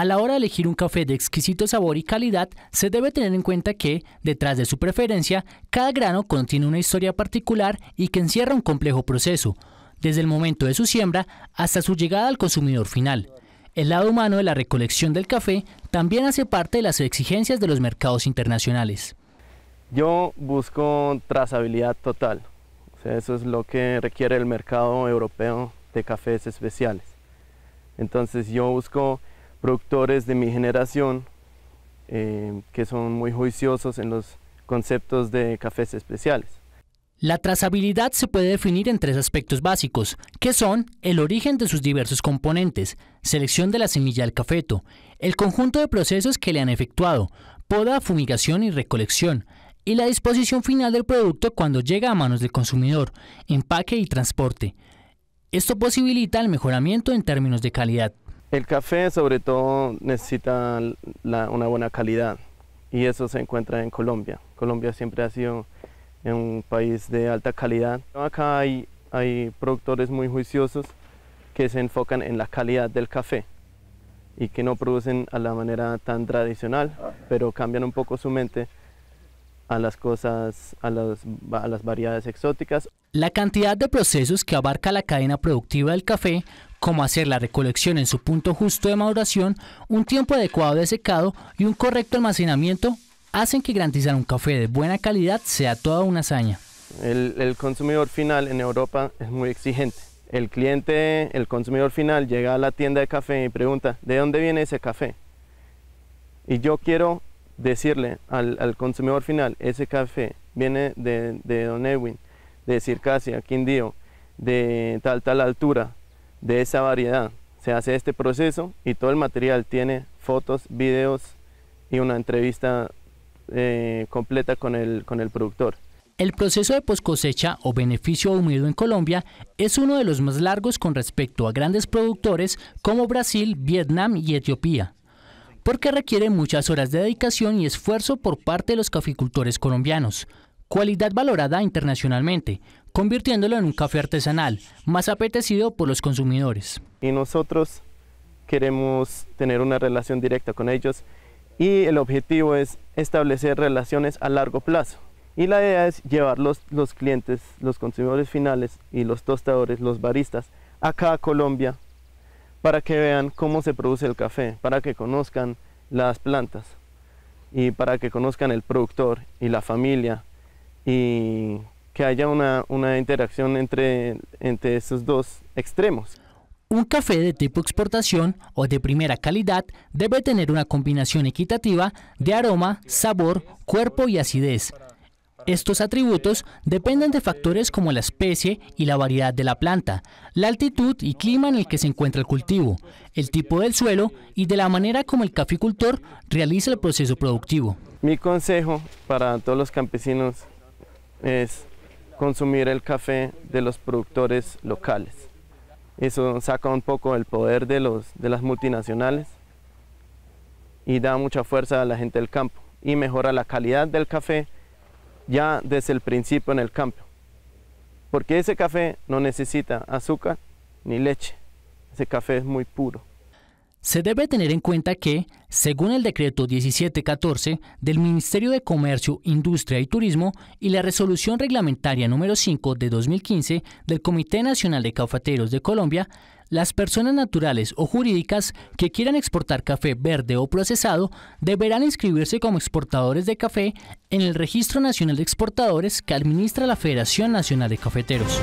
A la hora de elegir un café de exquisito sabor y calidad, se debe tener en cuenta que, detrás de su preferencia, cada grano contiene una historia particular y que encierra un complejo proceso, desde el momento de su siembra hasta su llegada al consumidor final. El lado humano de la recolección del café también hace parte de las exigencias de los mercados internacionales. Yo busco trazabilidad total, eso es lo que requiere el mercado europeo de cafés especiales. Entonces yo busco productores de mi generación eh, que son muy juiciosos en los conceptos de cafés especiales. La trazabilidad se puede definir en tres aspectos básicos, que son el origen de sus diversos componentes, selección de la semilla al cafeto, el conjunto de procesos que le han efectuado, poda, fumigación y recolección, y la disposición final del producto cuando llega a manos del consumidor, empaque y transporte. Esto posibilita el mejoramiento en términos de calidad. El café sobre todo necesita una buena calidad y eso se encuentra en Colombia. Colombia siempre ha sido un país de alta calidad. Acá hay, hay productores muy juiciosos que se enfocan en la calidad del café y que no producen a la manera tan tradicional, pero cambian un poco su mente a las cosas, a las, a las variedades exóticas. La cantidad de procesos que abarca la cadena productiva del café cómo hacer la recolección en su punto justo de maduración, un tiempo adecuado de secado y un correcto almacenamiento hacen que garantizar un café de buena calidad sea toda una hazaña. El, consumidor final en Europa es muy exigente. El cliente, el consumidor final llega a la tienda de café y pregunta, ¿de dónde viene ese café? Y yo quiero decirle al, consumidor final, ese café viene de, Don Edwin, de Circasia, Quindío, de tal, tal altura, de esa variedad. Se hace este proceso y todo el material tiene fotos, videos y una entrevista eh, completa con el, productor. El proceso de cosecha o beneficio húmedo en Colombia es uno de los más largos con respecto a grandes productores como Brasil, Vietnam y Etiopía, porque requiere muchas horas de dedicación y esfuerzo por parte de los caficultores colombianos, cualidad valorada internacionalmente, convirtiéndolo en un café artesanal, más apetecido por los consumidores. Y nosotros queremos tener una relación directa con ellos y el objetivo es establecer relaciones a largo plazo. Y la idea es llevar los, clientes, los consumidores finales y los tostadores, los baristas, acá a Colombia para que vean cómo se produce el café, para que conozcan las plantas y para que conozcan el productor y la familia y haya una, una interacción entre, entre esos dos extremos. Un café de tipo exportación o de primera calidad debe tener una combinación equitativa de aroma, sabor, cuerpo y acidez. Estos atributos dependen de factores como la especie y la variedad de la planta, la altitud y clima en el que se encuentra el cultivo, el tipo del suelo y de la manera como el caficultor realiza el proceso productivo. Mi consejo para todos los campesinos es consumir el café de los productores locales. Eso saca un poco el poder de, los, de las multinacionales y da mucha fuerza a la gente del campo y mejora la calidad del café ya desde el principio en el campo. Porque ese café no necesita azúcar ni leche. Ese café es muy puro. Se debe tener en cuenta que, según el decreto 1714 del Ministerio de Comercio, Industria y Turismo y la resolución reglamentaria número 5 de 2015 del Comité Nacional de Cafeteros de Colombia, las personas naturales o jurídicas que quieran exportar café verde o procesado deberán inscribirse como exportadores de café en el Registro Nacional de Exportadores que administra la Federación Nacional de Cafeteros.